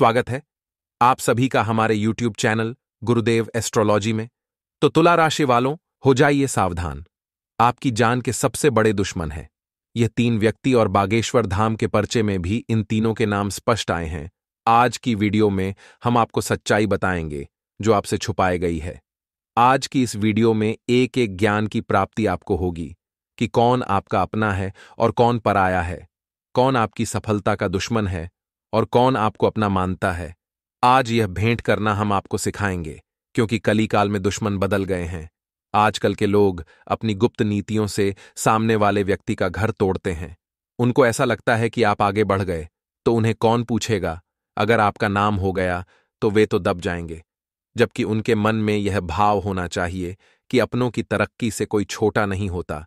स्वागत है आप सभी का हमारे YouTube चैनल गुरुदेव एस्ट्रोलॉजी में तो तुला राशि वालों हो जाइए सावधान आपकी जान के सबसे बड़े दुश्मन है यह तीन व्यक्ति और बागेश्वर धाम के पर्चे में भी इन तीनों के नाम स्पष्ट आए हैं आज की वीडियो में हम आपको सच्चाई बताएंगे जो आपसे छुपाई गई है आज की इस वीडियो में एक एक ज्ञान की प्राप्ति आपको होगी कि कौन आपका अपना है और कौन पराया है कौन आपकी सफलता का दुश्मन है और कौन आपको अपना मानता है आज यह भेंट करना हम आपको सिखाएंगे क्योंकि कली काल में दुश्मन बदल गए हैं आजकल के लोग अपनी गुप्त नीतियों से सामने वाले व्यक्ति का घर तोड़ते हैं उनको ऐसा लगता है कि आप आगे बढ़ गए तो उन्हें कौन पूछेगा अगर आपका नाम हो गया तो वे तो दब जाएंगे जबकि उनके मन में यह भाव होना चाहिए कि अपनों की तरक्की से कोई छोटा नहीं होता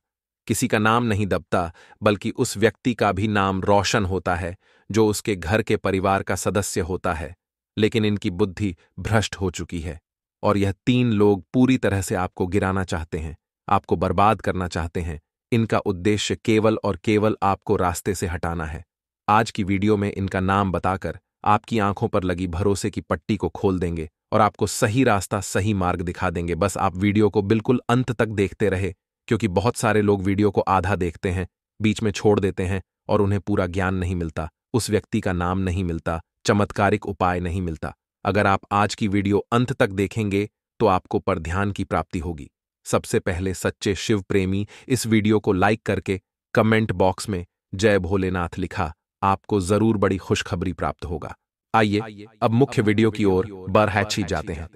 किसी का नाम नहीं दबता बल्कि उस व्यक्ति का भी नाम रोशन होता है जो उसके घर के परिवार का सदस्य होता है लेकिन इनकी बुद्धि भ्रष्ट हो चुकी है और यह तीन लोग पूरी तरह से आपको गिराना चाहते हैं आपको बर्बाद करना चाहते हैं इनका उद्देश्य केवल और केवल आपको रास्ते से हटाना है आज की वीडियो में इनका नाम बताकर आपकी आंखों पर लगी भरोसे की पट्टी को खोल देंगे और आपको सही रास्ता सही मार्ग दिखा देंगे बस आप वीडियो को बिल्कुल अंत तक देखते रहे क्योंकि बहुत सारे लोग वीडियो को आधा देखते हैं बीच में छोड़ देते हैं और उन्हें पूरा ज्ञान नहीं मिलता उस व्यक्ति का नाम नहीं मिलता चमत्कारिक उपाय नहीं मिलता अगर आप आज की वीडियो अंत तक देखेंगे तो आपको पर ध्यान की प्राप्ति होगी सबसे पहले सच्चे शिव प्रेमी इस वीडियो को लाइक करके कमेंट बॉक्स में जय भोलेनाथ लिखा आपको जरूर बड़ी खुशखबरी प्राप्त होगा आइए अब मुख्य वीडियो की ओर बरहैची जाते हैं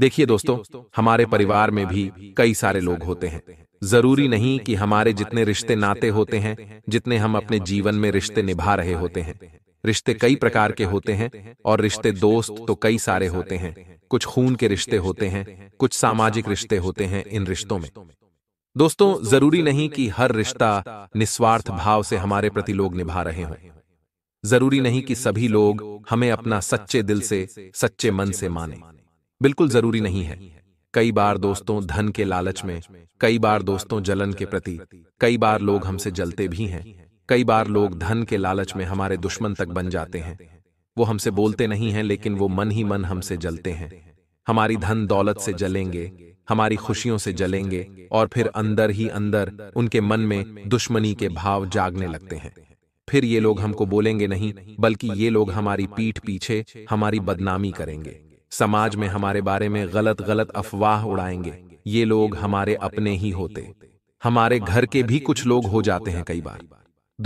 देखिए दोस्तों हमारे परिवार में भी कई सारे लोग होते हैं जरूरी नहीं कि हमारे जितने रिश्ते नाते होते हैं जितने हम अपने जीवन में रिश्ते निभा रहे होते हैं रिश्ते कई प्रकार के होते हैं और रिश्ते दोस्त तो कई तो सारे होते हैं कुछ खून के रिश्ते होते हैं कुछ सामाजिक रिश्ते होते हैं इन रिश्तों में दोस्तों जरूरी नहीं कि हर रिश्ता निस्वार्थ भाव से हमारे प्रति लोग निभा रहे हों जरूरी नहीं कि सभी लोग हमें अपना सच्चे दिल से सच्चे मन से माने बिल्कुल जरूरी नहीं है कई बार दोस्तों धन के लालच में कई बार दोस्तों जलन के प्रति कई बार लोग हमसे जलते भी हैं कई बार लोग धन के लालच में हमारे दुश्मन तक बन जाते हैं वो हमसे बोलते नहीं हैं लेकिन वो मन ही मन हमसे जलते हैं हमारी धन दौलत से जलेंगे हमारी खुशियों से जलेंगे और फिर अंदर ही अंदर उनके मन में दुश्मनी के भाव जागने लगते हैं फिर ये लोग हमको बोलेंगे नहीं बल्कि ये लोग हमारी पीठ पीछे हमारी बदनामी करेंगे समाज में हमारे बारे में गलत गलत अफवाह उड़ाएंगे ये लोग हमारे अपने ही होते हमारे घर के भी कुछ लोग हो जाते हैं कई बार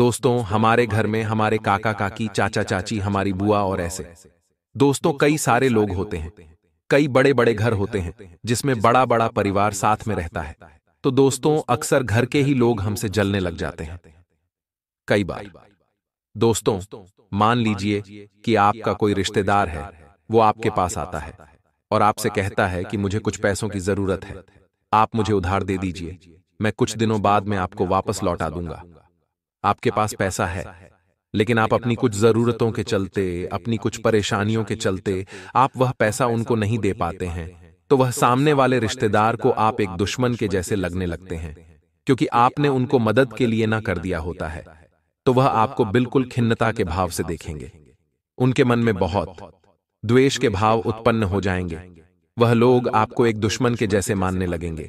दोस्तों हमारे घर में हमारे काका काकी चाचा चाची हमारी बुआ और ऐसे दोस्तों कई सारे लोग होते हैं कई बड़े बड़े घर होते हैं जिसमें बड़ा बड़ा परिवार साथ में रहता है तो दोस्तों अक्सर घर के ही लोग हमसे जलने लग जाते हैं कई बार दोस्तों मान लीजिए कि आपका कोई रिश्तेदार है वो आपके पास आता है और आपसे कहता है कि मुझे कुछ पैसों की जरूरत है आप मुझे उधार दे दीजिए मैं कुछ दिनों बाद में आपको वापस लौटा दूंगा आपके पास पैसा है लेकिन आप अपनी कुछ जरूरतों के चलते अपनी कुछ परेशानियों के चलते आप वह पैसा उनको नहीं दे पाते हैं तो वह तो सामने वाले रिश्तेदार को आप एक दुश्मन के जैसे लगने लगते हैं क्योंकि आपने उनको मदद के लिए ना कर दिया होता है तो वह आपको बिल्कुल खिन्नता के भाव से देखेंगे उनके मन में बहुत द्वेष के भाव उत्पन्न हो जाएंगे वह लोग आपको एक दुश्मन के जैसे मानने लगेंगे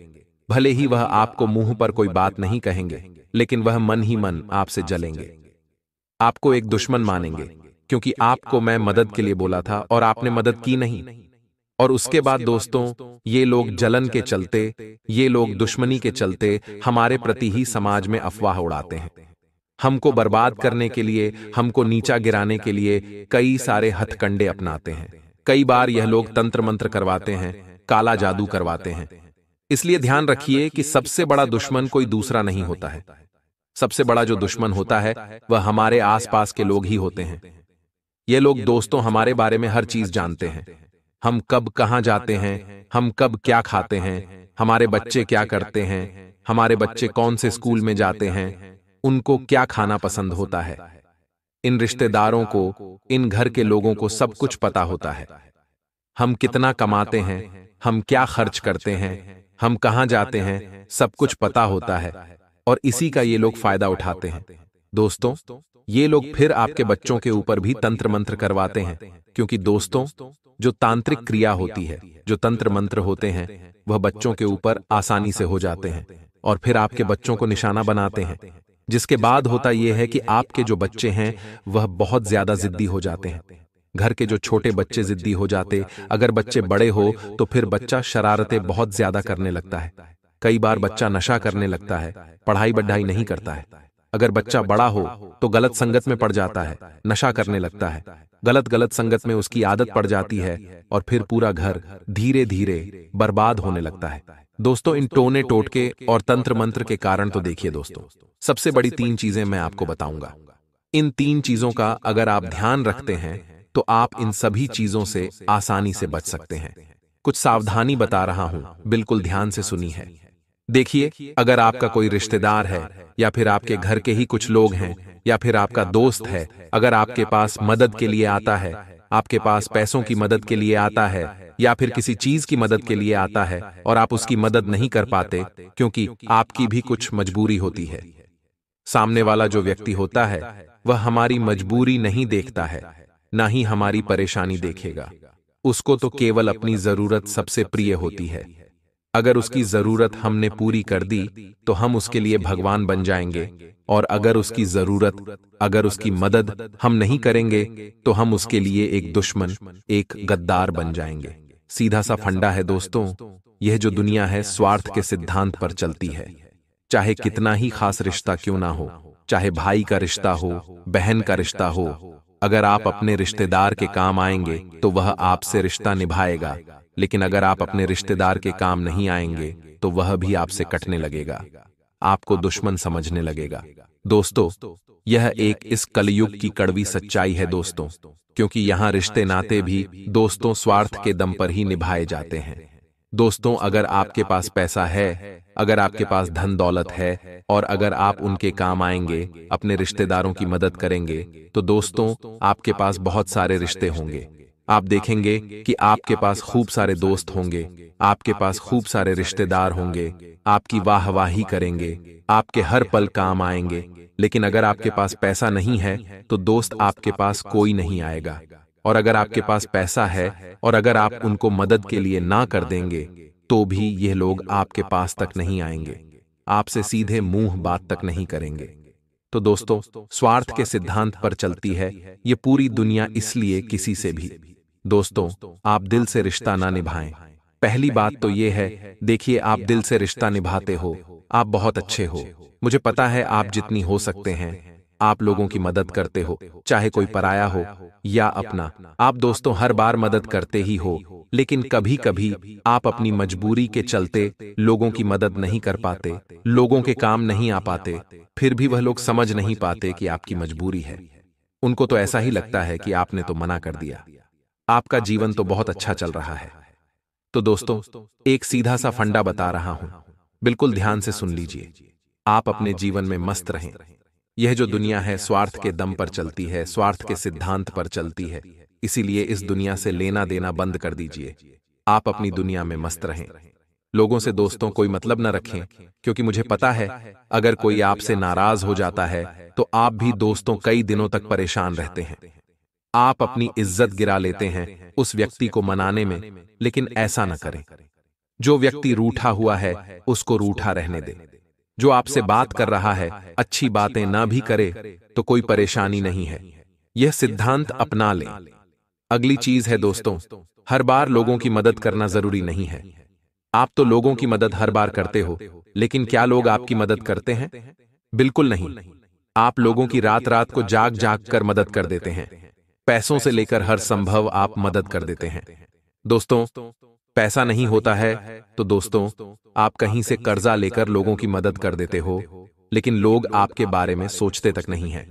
भले ही वह आपको मुंह पर कोई बात नहीं कहेंगे लेकिन वह मन ही मन आपसे जलेंगे आपको एक दुश्मन मानेंगे क्योंकि आपको मैं मदद के लिए बोला था और आपने मदद की नहीं और उसके बाद दोस्तों ये लोग जलन के चलते ये लोग दुश्मनी के चलते हमारे प्रति ही समाज में अफवाह उड़ाते हैं हमको बर्बाद करने के लिए हमको नीचा गिराने के लिए कई सारे हथकंडे अपनाते हैं कई बार यह लोग तंत्र मंत्र करवाते हैं काला जादू करवाते हैं इसलिए ध्यान रखिए कि सबसे बड़ा दुश्मन कोई दूसरा नहीं होता है सबसे बड़ा जो दुश्मन होता है वह हमारे आसपास के लोग ही होते हैं ये लोग दोस्तों हमारे बारे में हर चीज जानते हैं हम कब कहा जाते हैं हम कब क्या खाते हैं हमारे बच्चे क्या करते हैं हमारे बच्चे कौन से स्कूल में जाते हैं उनको क्या खाना पसंद होता है इन रिश्तेदारों को इन घर के लोगों को सब कुछ पता होता है हम कितना कमाते हैं हम क्या खर्च करते हैं हम कहाँ जाते हैं सब कुछ पता होता है और इसी का ये लोग फायदा उठाते हैं दोस्तों ये लोग फिर आपके बच्चों के ऊपर भी तंत्र मंत्र करवाते हैं क्योंकि दोस्तों जो तांत्रिक क्रिया होती है जो तंत्र मंत्र होते हैं वह बच्चों के ऊपर आसानी से हो जाते हैं और फिर आपके बच्चों को निशाना बनाते हैं जिसके बाद होता यह है कि आपके जो बच्चे हैं वह बहुत ज्यादा जिद्दी हो जाते हैं घर के जो छोटे बच्चे जिद्दी हो जाते अगर बच्चे बड़े हो तो, तो फिर बच्चा शरारतें बहुत ज्यादा करने लगता है कई बार बच्चा नशा करने लगता है पढ़ाई बढ़ाई नहीं करता है अगर बच्चा बड़ा हो तो, तो गलत संगत में पड़ जाता है नशा करने लगता है गलत गलत संगत में उसकी आदत पड़ जाती है और फिर पूरा घर धीरे धीरे बर्बाद होने लगता है दोस्तों इन टोने टोटके और तंत्र मंत्र के कारण तो, तो देखिए दोस्तों सबसे बड़ी तीन चीजें मैं आपको बताऊंगा इन तीन चीजों का अगर आप ध्यान रखते हैं तो आप इन सभी चीजों से आसानी से बच सकते हैं कुछ सावधानी बता रहा हूं बिल्कुल ध्यान से सुनी है देखिए अगर आपका कोई रिश्तेदार है या फिर आपके घर के ही कुछ लोग हैं या फिर आपका दोस्त है अगर आपके पास मदद के लिए आता है आपके पास पैसों की मदद के लिए आता है या फिर किसी चीज की मदद के लिए आता है और आप उसकी मदद नहीं कर पाते क्योंकि आपकी भी कुछ मजबूरी होती है सामने वाला जो व्यक्ति होता है वह हमारी मजबूरी नहीं देखता है ना ही हमारी परेशानी देखेगा उसको तो, तो केवल अपनी जरूरत सबसे प्रिय होती है अगर उसकी जरूरत हमने पूरी कर दी तो हम उसके लिए भगवान बन जाएंगे और अगर उसकी जरूरत अगर उसकी मदद हम नहीं करेंगे तो हम तो उसके लिए एक दुश्मन एक गद्दार बन जाएंगे सीधा सा फंडा है दोस्तों यह जो दुनिया है स्वार्थ के सिद्धांत पर चलती है चाहे कितना ही खास रिश्ता क्यों ना हो चाहे भाई का रिश्ता हो बहन का रिश्ता हो अगर आप अपने रिश्तेदार के काम आएंगे तो वह तो आपसे रिश्ता निभाएगा लेकिन अगर आप अपने रिश्तेदार के काम नहीं आएंगे तो वह भी आपसे कटने लगेगा आपको दुश्मन समझने लगेगा दोस्तों यह एक इस कलयुग की कड़वी सच्चाई है दोस्तों क्योंकि यहाँ रिश्ते नाते भी दोस्तों स्वार्थ के दम पर ही निभाए जाते हैं दोस्तों अगर आपके पास पैसा है अगर आपके पास धन दौलत है और अगर आप उनके काम आएंगे अपने रिश्तेदारों की मदद करेंगे तो दोस्तों आपके पास बहुत सारे रिश्ते होंगे आप देखेंगे कि आपके पास खूब सारे दोस्त होंगे आपके पास खूब सारे रिश्तेदार होंगे आपकी वाहवाही करेंगे आपके हर पल काम आएंगे लेकिन अगर आपके पास पैसा नहीं है तो, तो दोस्त आपके पास कोई नहीं आएगा और अगर आपके पास पैसा है और अगर आप उनको मदद के लिए ना कर देंगे तो, तो भी ये लोग आपके पास तक नहीं आएंगे आपसे सीधे मुंह बात तक नहीं करेंगे तो, तो दोस्तों स्वार्थ के सिद्धांत पर चलती है ये पूरी दुनिया इसलिए किसी से भी दोस्तों आप दिल से रिश्ता ना निभाएं पहली बात तो, तो ये है देखिए आप दिल से रिश्ता निभाते हो आप बहुत अच्छे हो मुझे पता है आप जितनी हो सकते हैं आप लोगों की मदद करते हो चाहे कोई पराया हो या अपना आप दोस्तों हर बार मदद करते ही हो लेकिन कभी कभी आप अपनी मजबूरी के चलते लोगों की मदद नहीं कर पाते लोगों के काम नहीं आ पाते फिर भी वह लोग समझ नहीं पाते कि आपकी मजबूरी है उनको तो ऐसा ही लगता है कि आपने तो मना कर दिया आपका जीवन तो बहुत तो अच्छा, अच्छा चल रहा है तो, तो दोस्तों एक सीधा सा फंडा बता रहा हूं बिल्कुल ध्यान से सुन लीजिए आप अपने जीवन में मस्त रहें यह जो दुनिया है स्वार्थ के दम पर चलती है स्वार्थ के सिद्धांत पर चलती है इसीलिए इस दुनिया से लेना देना बंद कर दीजिए आप अपनी दुनिया में मस्त रहें लोगों से दोस्तों कोई मतलब, मतलब न रखें क्योंकि मुझे पता है अगर कोई आपसे नाराज हो जाता है तो आप भी दोस्तों कई दिनों तक परेशान रहते हैं आप अपनी इज्जत गिरा लेते हैं उस व्यक्ति को मनाने में लेकिन ऐसा न करें जो व्यक्ति रूठा हुआ है उसको रूठा रहने दें जो आपसे बात कर रहा है अच्छी बातें ना भी करे तो कोई तो परेशानी नहीं है यह सिद्धांत अपना लें अगली चीज है दोस्तों हर बार लोगों की मदद करना जरूरी नहीं है आप तो, तो लोगों की मदद हर बार करते हो लेकिन क्या लोग आपकी मदद करते हैं बिल्कुल नहीं आप लोगों की रात रात को जाग जाग कर मदद कर देते हैं पैसों से लेकर हर संभव आप मदद कर देते हैं दोस्तों पैसा नहीं होता है तो, तो दोस्तों आप कहीं से कर्जा लेकर लोगों की मदद कर देते हो लेकिन लोग आपके बारे में सोचते तक नहीं है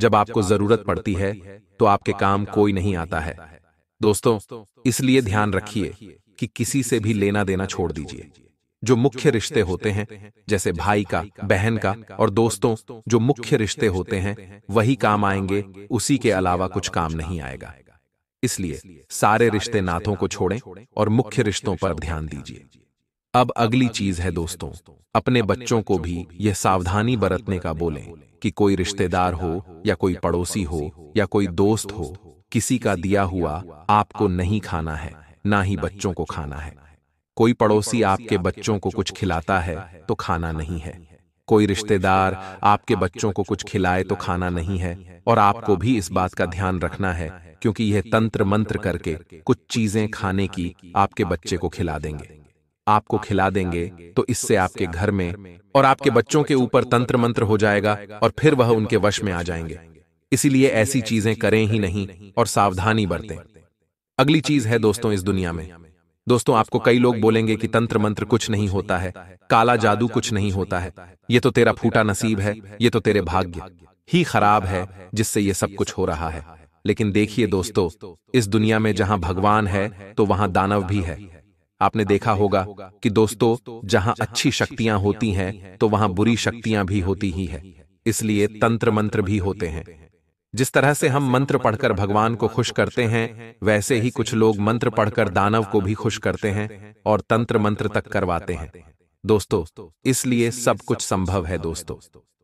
जब आपको जरूरत पड़ती है तो आपके तो काम कोई नहीं आता है दोस्तों इसलिए ध्यान रखिए कि किसी से भी लेना देना छोड़ दीजिए जो मुख्य रिश्ते होते हैं जैसे भाई का बहन का और दोस्तों जो मुख्य रिश्ते होते हैं वही काम आएंगे उसी के अलावा कुछ काम नहीं आएगा इसलिए सारे रिश्ते नाथों को छोड़ें और मुख्य रिश्तों पर ध्यान दीजिए अब अगली चीज है दोस्तों अपने बच्चों को भी यह सावधानी बरतने का बोलें कि कोई रिश्तेदार हो या कोई पड़ोसी हो या कोई दोस्त हो किसी का दिया हुआ आपको नहीं खाना है ना ही बच्चों को खाना है कोई पड़ोसी आपके बच्चों को कुछ खिलाता है तो खाना नहीं है कोई रिश्तेदार आपके बच्चों को कुछ खिलाए तो खाना तो नहीं है और आपको भी इस बात का ध्यान रखना है क्योंकि यह तंत्र मंत्र करके कुछ चीजें खाने की आपके बच्चे को खिला देंगे आपको खिला देंगे तो इससे तो आपके घर में और आपके बच्चों के ऊपर तंत्र मंत्र हो जाएगा और फिर वह उनके वश में आ जाएंगे इसीलिए ऐसी चीजें करें ही नहीं और सावधानी बरतें अगली चीज है दोस्तों इस दुनिया में दोस्तों आपको कई लोग बोलेंगे कि तंत्र मंत्र कुछ नहीं होता है काला जादू कुछ नहीं होता है तो ये तो तेरा फूटा नसीब है ये तो तेरे भाग्य तो ही खराब है जिससे ये सब कुछ हो रहा है लेकिन देखिए दोस्तों इस दुनिया में जहां भगवान है तो वहां तो दानव भी है आपने देखा होगा कि दोस्तों जहां अच्छी शक्तियां होती हैं तो वहां बुरी शक्तियां भी होती ही है इसलिए तंत्र मंत्र भी होते हैं जिस तरह से हम मंत्र पढ़कर भगवान को खुश करते हैं वैसे ही कुछ लोग मंत्र पढ़कर दानव को भी खुश करते हैं और तंत्र मंत्र तक करवाते हैं दोस्तों इसलिए सब कुछ संभव है दोस्तों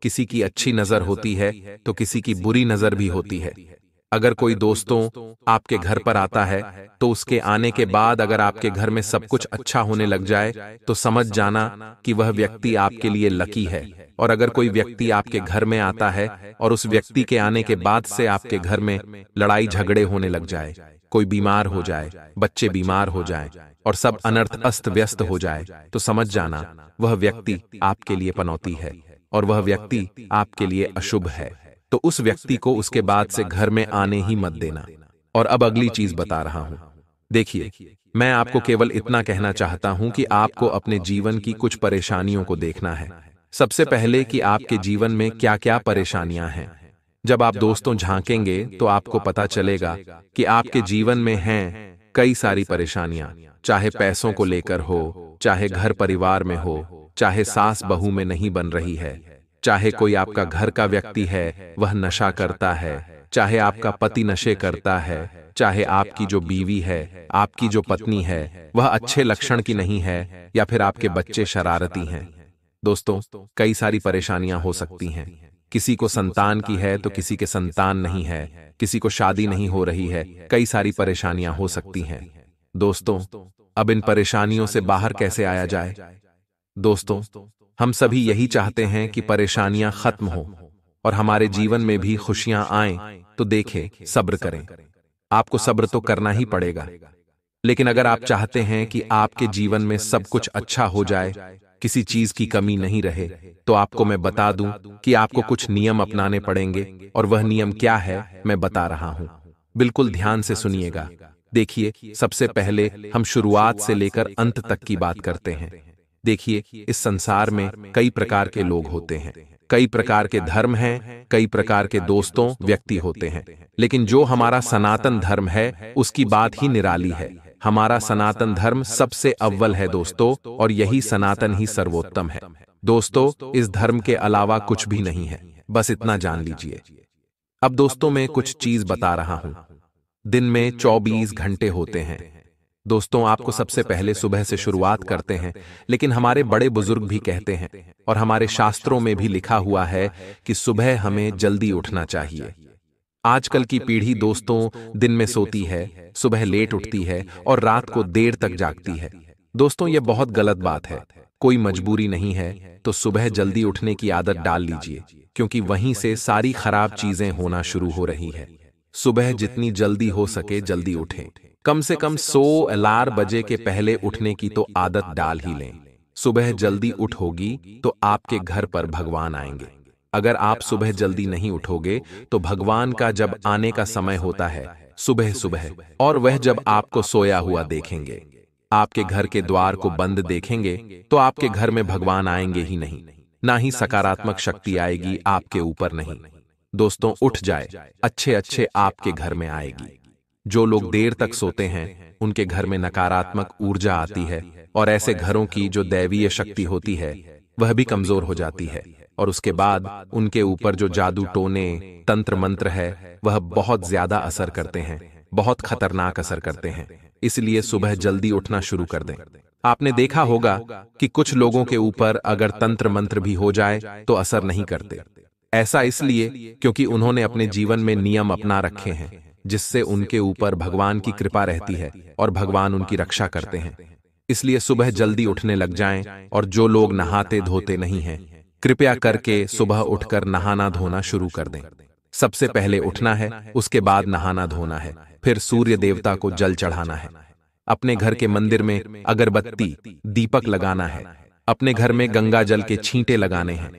किसी की अच्छी नजर होती है तो किसी की बुरी नजर भी होती है अगर कोई दोस्तों आपके घर पर आता है तो उसके आने के बाद अगर आपके घर में सब कुछ अच्छा होने लग जाए तो समझ जाना कि वह व्यक्ति आपके लिए लकी है और अगर कोई व्यक्ति आपके घर में आता है और उस व्यक्ति के आने के बाद से आपके घर में लड़ाई झगड़े होने लग जाए कोई बीमार हो जाए बच्चे बीमार हो जाए और सब अनर्थ अस्त व्यस्त हो जाए तो समझ जाना वह व्यक्ति आपके लिए पनौती है और वह व्यक्ति आपके लिए अशुभ है तो उस व्यक्ति को उसके बाद से घर में आने ही मत देना और अब अगली चीज बता रहा हूं देखिए मैं आपको केवल इतना कहना चाहता हूं कि आपको अपने जीवन की कुछ परेशानियों को देखना है सबसे पहले कि आपके जीवन में क्या क्या परेशानियां हैं जब आप दोस्तों झांकेंगे तो आपको तो पता चलेगा कि आपके जीवन में हैं कई सारी परेशानियां चाहे पैसों को लेकर हो चाहे घर परिवार में हो चाहे सास बहू में नहीं बन रही है चाहे कोई आपका घर का व्यक्ति है वह नशा करता है चाहे आपका पति नशे करता है चाहे आपकी जो बीवी है आपकी जो पत्नी है वह अच्छे लक्षण की नहीं है या फिर आपके बच्चे शरारती हैं दोस्तों तो कई सारी परेशानियां हो सकती हैं किसी को संतान की है तो किसी के संतान नहीं है किसी को शादी नहीं हो रही है कई सारी परेशानियां हो सकती हैं दोस्तों अब इन परेशानियों से बाहर कैसे आया जाए दोस्तों हम सभी यही चाहते हैं कि परेशानियां खत्म हो और हमारे जीवन में भी खुशियां आए तो देखें सब्र करें आपको सब्र तो करना ही पड़ेगा लेकिन अगर आप चाहते हैं कि आपके जीवन में सब कुछ अच्छा हो जाए किसी चीज की कमी नहीं रहे तो आपको मैं बता दूं कि आपको कुछ नियम अपनाने पड़ेंगे और वह नियम क्या है मैं बता रहा हूं बिल्कुल ध्यान से सुनिएगा देखिए सबसे पहले हम शुरुआत से लेकर अंत तक की बात करते हैं देखिए इस संसार में कई प्रकार के लोग होते हैं कई प्रकार के धर्म हैं कई प्रकार के दोस्तों व्यक्ति होते हैं लेकिन जो हमारा सनातन धर्म है उसकी बात ही निराली है हमारा सनातन धर्म सबसे अव्वल है दोस्तों और यही सनातन ही सर्वोत्तम है दोस्तों इस धर्म के अलावा कुछ भी नहीं है बस इतना जान लीजिए अब दोस्तों मैं कुछ चीज बता रहा हूं दिन में 24 घंटे होते हैं दोस्तों आपको सबसे पहले सुबह से शुरुआत करते हैं लेकिन हमारे बड़े बुजुर्ग भी कहते हैं और हमारे शास्त्रों में भी लिखा हुआ है कि सुबह हमें जल्दी उठना चाहिए आजकल की पीढ़ी दोस्तों दिन में सोती है सुबह लेट उठती है और रात को देर तक जागती है दोस्तों ये बहुत गलत बात है कोई मजबूरी नहीं है तो सुबह जल्दी उठने की आदत डाल लीजिए क्योंकि वहीं से सारी खराब चीजें होना शुरू हो रही है सुबह जितनी जल्दी हो सके जल्दी उठें कम से कम 100 अलार बजे के पहले उठने तो की तो आदत डाल ही लें सुबह जल्दी उठोगी तो, तो आपके घर पर भगवान आएंगे अगर आप सुबह जल्दी नहीं उठोगे तो, तो भगवान का जब आने का समय होता है सुबह सुबह और वह जब आपको सोया हुआ देखेंगे आपके घर के द्वार को बंद देखेंगे तो आपके घर में भगवान आएंगे ही नहीं ना ही सकारात्मक शक्ति आएगी आपके ऊपर नहीं दोस्तों उठ जाए अच्छे अच्छे आपके घर में आएगी जो लोग देर तक सोते हैं उनके घर में नकारात्मक ऊर्जा आती है और ऐसे घरों की जो दैवीय शक्ति होती है वह भी कमजोर हो जाती है और उसके बाद उनके ऊपर जो जादू टोने तंत्र मंत्र है वह बहुत ज्यादा असर करते हैं बहुत खतरनाक असर करते हैं इसलिए सुबह जल्दी उठना शुरू कर दें आपने देखा होगा कि कुछ लोगों के ऊपर अगर तंत्र मंत्र भी हो जाए तो, तो असर नहीं करते ऐसा इसलिए क्योंकि उन्होंने अपने जीवन में नियम अपना रखे हैं जिससे उनके ऊपर भगवान की कृपा रहती है और भगवान उनकी रक्षा करते हैं इसलिए सुबह जल्दी उठने लग जाएं और जो लोग नहाते धोते नहीं हैं कृपया करके सुबह उठकर नहाना धोना शुरू कर दें सबसे पहले उठना है उसके बाद नहाना धोना है फिर सूर्य देवता को जल चढ़ाना है अपने घर के मंदिर में अगरबत्ती दीपक लगाना है अपने घर में गंगा जल के छींटे लगाने हैं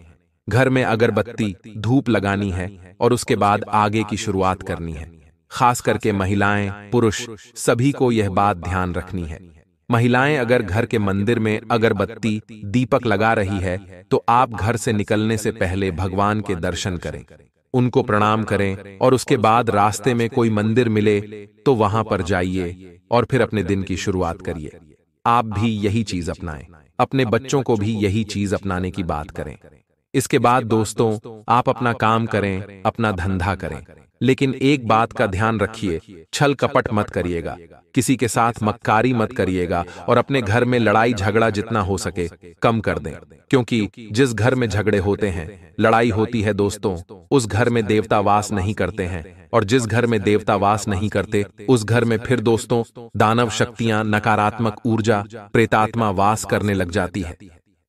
घर में अगरबत्ती धूप लगानी है और उसके बाद आगे की शुरुआत करनी है खास करके महिलाएं पुरुष सभी को यह बात ध्यान रखनी है महिलाएं अगर घर के मंदिर में अगरबत्ती दीपक लगा रही है तो, तो आप घर से निकलने से पहले भगवान के दर्शन करें उनको प्रणाम करें और उसके बाद रास्ते में कोई मंदिर मिले तो, तो वहां पर जाइए और फिर अपने दिन की शुरुआत करिए आप भी यही चीज अपनाएं अपने बच्चों को भी यही चीज अपनाने की बात करें इसके बाद दोस्तों आप अपना काम करें अपना धंधा करें लेकिन एक बात का ध्यान रखिए छल कपट मत करिएगा किसी के साथ मक्कारी मत करिएगा और अपने घर में लड़ाई झगड़ा जितना हो सके कम कर दें क्योंकि जिस घर में झगड़े होते हैं लड़ाई होती है दोस्तों उस घर में देवता वास नहीं करते हैं और जिस घर में देवता वास नहीं करते उस घर में फिर दोस्तों दानव शक्तियां नकारात्मक ऊर्जा प्रेतात्मा वास करने लग जाती है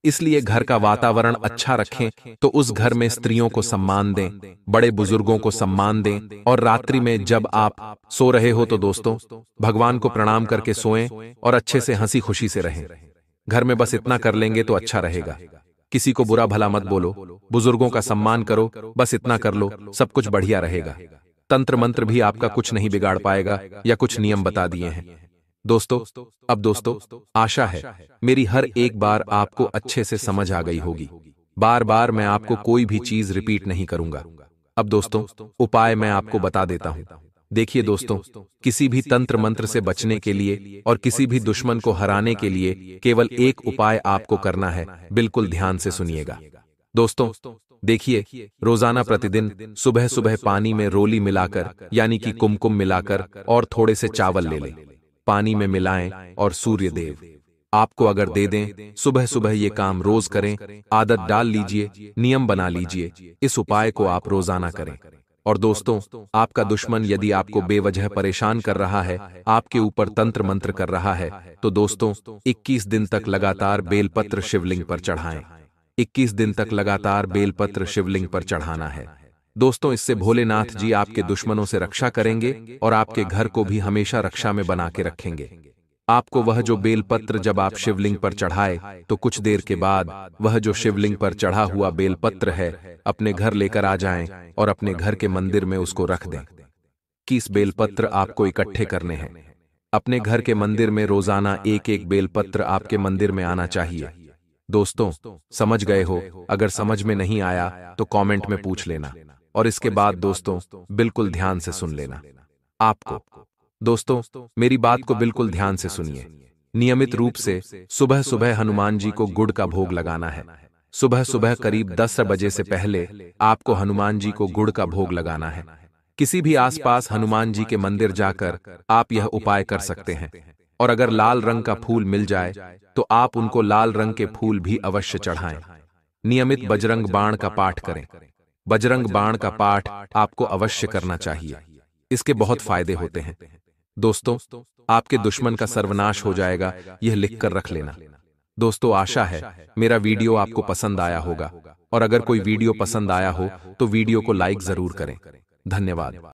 इसलिए घर का वातावरण अच्छा, अच्छा रखें तो उस तो घर में स्त्रियों को सम्मान दें बड़े बुजुर्गों को सम्मान दें और रात्रि में जब आप सो रहे हो तो, तो दोस्तों भगवान को प्रणाम करके सोएं और अच्छे से हंसी खुशी से रहें घर में बस इतना कर लेंगे तो अच्छा, तो अच्छा रहेगा किसी को बुरा भला मत बोलो बुजुर्गों का सम्मान करो बस इतना कर लो सब कुछ बढ़िया रहेगा तंत्र मंत्र भी आपका कुछ नहीं बिगाड़ पाएगा या कुछ नियम बता दिए हैं दोस्तों अब दोस्तों आशा है मेरी हर एक बार आपको अच्छे से समझ आ गई होगी बार बार मैं आपको कोई भी चीज रिपीट नहीं करूंगा अब दोस्तों उपाय मैं आपको बता देता हूँ देखिए दोस्तों किसी भी तंत्र मंत्र से बचने के लिए और किसी भी दुश्मन को हराने के लिए केवल एक उपाय आपको करना है बिल्कुल ध्यान से सुनिएगा दोस्तों देखिए रोजाना प्रतिदिन सुबह सुबह पानी में रोली मिलाकर यानी कि कुमकुम मिलाकर और थोड़े से चावल ले लें पानी में मिलाएं और सूर्य देव आपको अगर दे दें सुबह सुबह ये काम रोज करें आदत डाल लीजिए नियम बना लीजिए इस उपाय को आप रोजाना करें और दोस्तों आपका दुश्मन यदि आपको बेवजह परेशान कर रहा है आपके ऊपर तंत्र मंत्र कर रहा है तो दोस्तों 21 दिन तक लगातार बेलपत्र शिवलिंग पर चढ़ाएं 21 दिन तक लगातार बेलपत्र शिवलिंग पर चढ़ाना है दोस्तों इससे भोलेनाथ जी आपके दुश्मनों से रक्षा करेंगे और आपके घर को भी हमेशा रक्षा में बना के रखेंगे आपको वह जो बेलपत्र जब आप शिवलिंग पर चढ़ाए तो कुछ तो देर के बाद वह जो शिवलिंग पर चढ़ा हुआ बेलपत्र है अपने घर लेकर आ जाएं और अपने घर के मंदिर में उसको रख दें किस बेलपत्र आपको इकट्ठे करने हैं अपने घर के मंदिर में रोजाना एक एक बेलपत्र आपके मंदिर में आना चाहिए दोस्तों समझ गए हो अगर समझ में नहीं आया तो कॉमेंट में पूछ लेना और इसके बाद दोस्तों बिल्कुल ध्यान से सुन लेना आपको दोस्तों मेरी बात को बिल्कुल ध्यान से सुनिए नियमित रूप से सुबह सुबह हनुमान जी को गुड़ का भोग लगाना है सुबह सुबह करीब दस बजे से पहले आपको हनुमान जी को गुड़ का भोग लगाना है किसी भी आसपास हनुमान जी के मंदिर जाकर आप यह उपाय कर सकते हैं और अगर लाल रंग का फूल मिल जाए तो आप तो उनको लाल रंग के फूल भी अवश्य चढ़ाएं नियमित बजरंग बाण का पाठ करें बजरंग बाण का पाठ आपको अवश्य करना चाहिए इसके बहुत फायदे होते हैं दोस्तों आपके दुश्मन का सर्वनाश हो जाएगा यह लिखकर रख लेना दोस्तों आशा है मेरा वीडियो आपको पसंद आया होगा और अगर कोई वीडियो पसंद आया हो तो, तो वीडियो को लाइक जरूर करें धन्यवाद